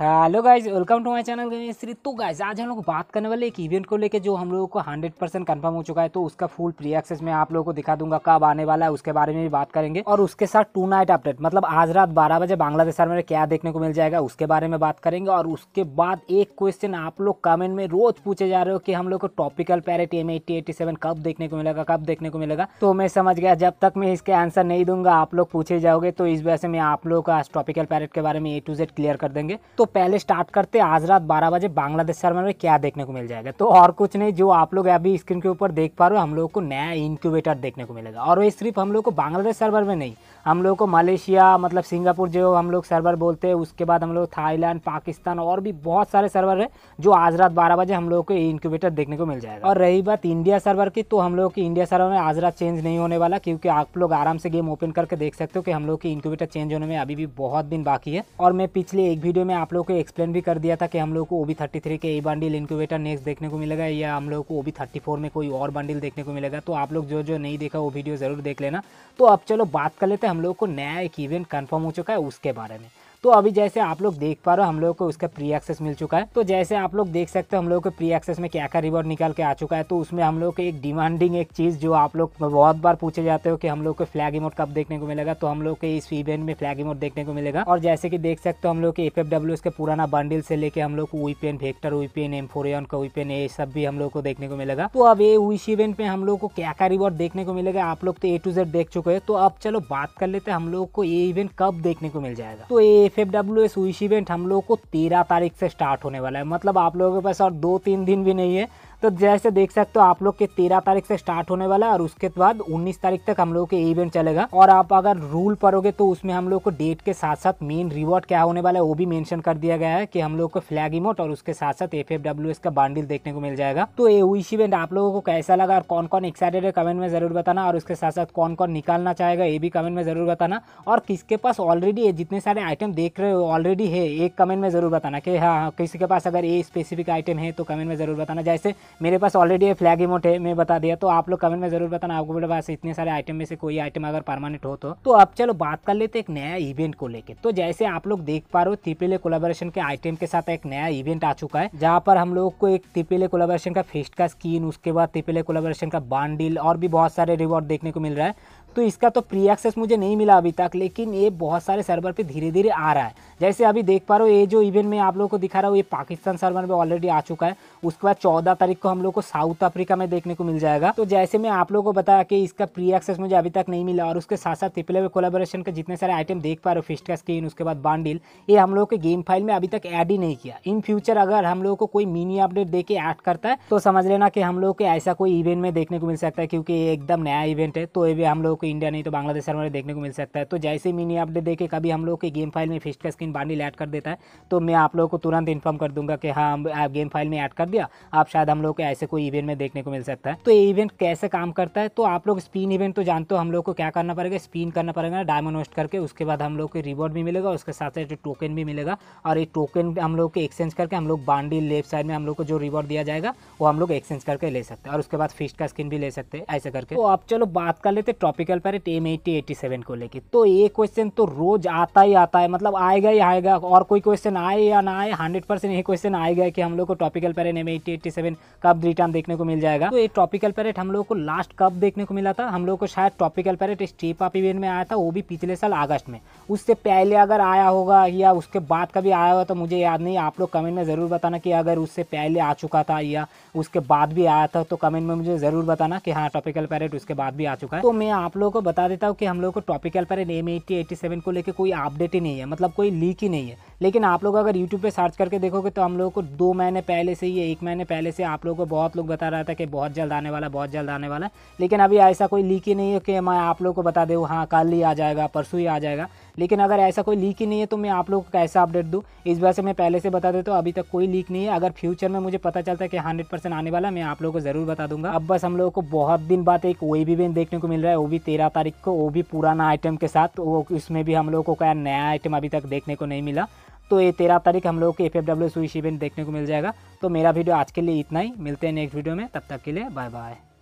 hello guys welcome to my channel Shri तो guys आज हम लोग बात करने वाले एक इवेंट को लेके जो हम लोगों को 100 परसेंट कन्फर्म हो चुका है तो उसका फुल प्री एक्सेस मैं आप लोगों को दिखा दूंगा कब आने वाला है उसके बारे में भी बात करेंगे और उसके साथ टू नाइट अपडेट मतलब आज रात बारह बजे बांग्लादेश में क्या देखने को मिल जाएगा उसके बारे में बात करेंगे और उसके बाद एक क्वेश्चन आप लोग कमेंट में रोज पूछे जा रहे हो कि हम लोग को टॉपिकल पैरेट एम एट्टी कब देखने को मिलेगा कब देखने को मिलेगा तो मैं समझ गया जब तक मैं इसके आंसर नहीं दूंगा आप लोग पूछे जाओगे तो इस वजह से मैं आप लोगों आज टॉपिकल पैरेट के बारे में ए टू जेड क्लियर कर देंगे तो तो पहले स्टार्ट करते आज रात बारह बजे बांग्लादेश सर्वर में क्या देखने को मिल जाएगा तो और कुछ नहीं जो आप लोग अभी स्क्रीन के ऊपर देख पा रहे हो हम लोग को नया इंक्यूबेटर देखने को मिलेगा और ये सिर्फ हम लोग को बांग्लादेश सर्वर में नहीं हम लोग को मलेशिया मतलब सिंगापुर जो हम लोग सर्वर बोलते हैं उसके बाद हम लोग थाईलैंड पाकिस्तान और भी बहुत सारे सर्वर है जो आज रात बारह बजे हम लोग को इंक्यूबेटर देखने को मिल जाएगा और रही बात इंडिया सर्वर की तो हम लोग की इंडिया सर्वर में आज रात चेंज नहीं होने वाला क्योंकि आप लोग आराम से गेम ओपन करके देख सकते हो कि हम लोग की इंक्यूबेटर चेंज होने में अभी भी बहुत दिन बाकी है और मैं पिछले एक वीडियो में आप लोगों लोग को एक्सप्लेन भी कर दिया था कि हम लोग को ओ बी थर्टी थ्री के ए बंडल इनक्यूबेटर नेक्स्ट देखने को मिलेगा या हम लोग को ओ बी थर्टी फोर में कोई और बंडल देखने को मिलेगा तो आप लोग जो जो नहीं देखा वो वीडियो ज़रूर देख लेना तो अब चलो बात कर लेते हैं हम लोग को नया एक इवेंट कन्फर्म हो चुका है उसके बारे में तो अभी जैसे आप लोग देख पा रहे हो हम लोग को उसका प्री एक्सेस मिल चुका है तो जैसे आप लोग देख सकते हो हम लोग को प्री एक्सेस में क्या क्या रिवॉर्ड निकाल के आ चुका है तो उसमें हम लोग को एक डिमांडिंग एक चीज़ जो आप लोग बहुत बार पूछे जाते हो कि हम लोग को फ्लैग इमोट कब देखने को मिलेगा तो हम लोग के इस इवेंट में फ्लैग इमोट देखने को मिलेगा और जैसे कि देख सकते हो हम लोग के एफ के पुराना बंडल से लेके हम लोग को वीपेन वेक्टर वीपेन एम का वीपेन ए सब भी हम लोग को देखने को मिलेगा तो अब ये विश इवेंट में हम लोग को क्या क्या रिवॉर्ड देखने को मिलेगा आप लोग तो ए टू जेड देख चुके हैं तो अब चलो बात कर लेते हैं हम लोग को ये इवेंट कब देखने को मिल जाएगा तो ये F F W S event हम लोगों को तेरह तारीख से स्टार्ट होने वाला है मतलब आप लोगों के पास और दो तीन दिन भी नहीं है तो जैसे देख सकते हो आप लोग के तेरह तारीख से स्टार्ट होने वाला है और उसके बाद उन्नीस तारीख तक हम लोग के इवेंट चलेगा और आप अगर रूल पढ़ोगे तो उसमें हम लोग को डेट के साथ साथ मेन रिवॉर्ड क्या होने वाला है वो भी मेंशन कर दिया गया है कि हम लोग को फ्लैग इमोट और उसके साथ साथ एफ का बांडिल देखने को मिल जाएगा तो ये उस इवेंट आप लोगों को कैसा लगा और कौन कौन एक्साइटेड है कमेंट में जरूर बताना और उसके साथ साथ कौन कौन निकालना चाहेगा ये भी कमेंट में जरूर बताना और किसके पास ऑलरेडी जितने सारे आइटम देख रहे हो ऑलरेडी है एक कमेंट में जरूर बताना कि हाँ किसी के पास अगर ये स्पेसिफिक आइटम है तो कमेंट में जरूर बताना जैसे मेरे पास ऑलरेडी ये फ्लैग इमोट है मैं बता दिया तो आप लोग कमेंट में जरूर बताना आपको मेरे पास इतने सारे आइटम में से कोई आइटम अगर परमानेंट हो तो तो अब चलो बात कर लेते एक नया इवेंट को लेके तो जैसे आप लोग देख पा रहे हो तिपेले कोलाबोरेशन के आइटम के साथ एक नया इवेंट आ चुका है जहाँ पर हम लोग को एक तिपेले कोलाबोरेशन का फेस्ट का स्किन उसके बाद तिपेले कोलाबोरेशन का बांडिल और भी बहुत सारे रिवॉर्ड देखने को मिल रहा है तो इसका तो प्री एक्सेस मुझे नहीं मिला अभी तक लेकिन ये बहुत सारे सर्वर पे धीरे धीरे आ रहा है जैसे अभी देख पा रहे हो ये जो इवेंट मैं आप लोगों को दिखा रहा हूँ ये पाकिस्तान सर्वर में ऑलरेडी आ चुका है उसके बाद चौदह तारीख को हम लोग को साउथ अफ्रीका में देखने को मिल जाएगा तो जैसे मैं आप लोगों को बताया कि इसका प्री एक्सेस मुझे अभी तक नहीं मिला और उसके साथ साथ ट्रिपल वे कोलाबोरेशन के जितने सारे आइटम देख पा रहे हो फिस्ट का स्क्रीन उसके बाद बांडिल ये हम लोग के गेम फाइल में अभी तक ऐड ही नहीं किया इन फ्यूचर अगर हम लोग को कोई मिनी अपडेट दे के ऐड करता है तो समझ लेना कि हम लोग के ऐसा कोई इवेंट में देखने को मिल सकता है क्योंकि ये एकदम नया इवेंट है तो ये भी हम लोग आपको इंडिया नहीं तो बांग्लादेश सर्वर देखने को मिल सकता है तो जैसे मिनी अपडेट देखे कभी हम लोग के गेम फाइल में फिस्ट का स्क्रीन बांडिल ऐड कर देता है तो मैं आप लोगों को तुरंत इन्फॉर्म कर दूंगा कि हाँ आप गेम फाइल में ऐड कर दिया आप शायद हम लोग को ऐसे कोई इवेंट में देखने को मिल सकता है तो ये इवेंट कैसे काम करता है तो आप लोग स्पिन इवेंट तो जानते हो हम लोग को क्या करना पड़ेगा स्पिन करना पड़ेगा डायमंड वेस्ट करके उसके बाद हम लोग को रिवॉर्ड भी मिलेगा उसके साथ साथ टोकन भी मिलेगा और ये टोकन हम लोग को एक्सचेंज करके हम लोग बांडी लेफ्ट साइड में हम लोग को जो रिवॉर्ड दिया जाएगा वो हम लोग एक्सचेंज करके ले सकते हैं और उसके बाद फिस्ट का स्क्रीन भी ले सकते हैं ऐसे करके तो आप चलो बात कर लेते टॉपिक निकल पा रहे थे एम एटी एटी सेवन को लेके तो ये क्वेश्चन तो रोज आता ही आता है मतलब आएगा ही आएगा और कोई क्वेश्चन आए या ना आए हंड्रेड परसेंट ये क्वेश्चन आएगा कि हम लोग को topical parrot M eighty eighty seven कब रिटर्न देखने को मिल जाएगा तो ये टॉपिकल पैरेट हम लोग को लास्ट कब देखने को मिला था हम लोग को शायद topical parrot step up event में आया था वो भी पिछले साल अगस्त में उससे पहले अगर आया होगा या उसके बाद कभी आया होगा तो मुझे याद नहीं आप लोग कमेंट में ज़रूर बताना कि अगर उससे पहले आ चुका था या उसके बाद भी आया था तो कमेंट में मुझे ज़रूर बताना कि हाँ टॉपिकल पैरेट उसके बाद भी आ चुका है तो मैं आप लोग लोगों को बता देता हूँ कि हम लोगों को टॉपिकल पर एम एटी एटी सेवन को लेकर कोई अपडेट ही नहीं है मतलब कोई लीक ही नहीं है लेकिन आप लोग अगर यूट्यूब पर सर्च करके देखोगे तो हम लोगों को दो महीने पहले से ही एक महीने पहले से आप लोगों को बहुत लोग बता रहा था कि बहुत जल्द आने वाला बहुत जल्द आने वाला लेकिन अभी ऐसा कोई लीक ही नहीं है कि मैं आप लोग को बता दूँ हाँ कल ही आ जाएगा परसों ही आ जाएगा लेकिन अगर ऐसा कोई लीक ही नहीं है तो मैं आप लोग को कैसा अपडेट दूँ इस वजह से मैं पहले से बता देता हूँ अभी तक कोई लीक नहीं है अगर फ्यूचर में मुझे पता चलता है कि हंड्रेड परसेंट आने वाला मैं आप लोगों को ज़रूर बता दूंगा अब बस हम लोगों को बहुत दिन बाद एक वही भी इवेंट देखने को मिल रहा है वो भी तेरह तारीख को वो भी पुराना आइटम के साथ वो उसमें भी हम लोगों को क्या नया आइटम अभी तक देखने को नहीं मिला तो ये तेरह तारीख हम लोगों के एफ एफ डब्ल्यू इवेंट देखने को मिल जाएगा तो मेरा वीडियो आज के लिए इतना ही मिलते हैं नेक्स्ट वीडियो में तब तक के लिए बाय बाय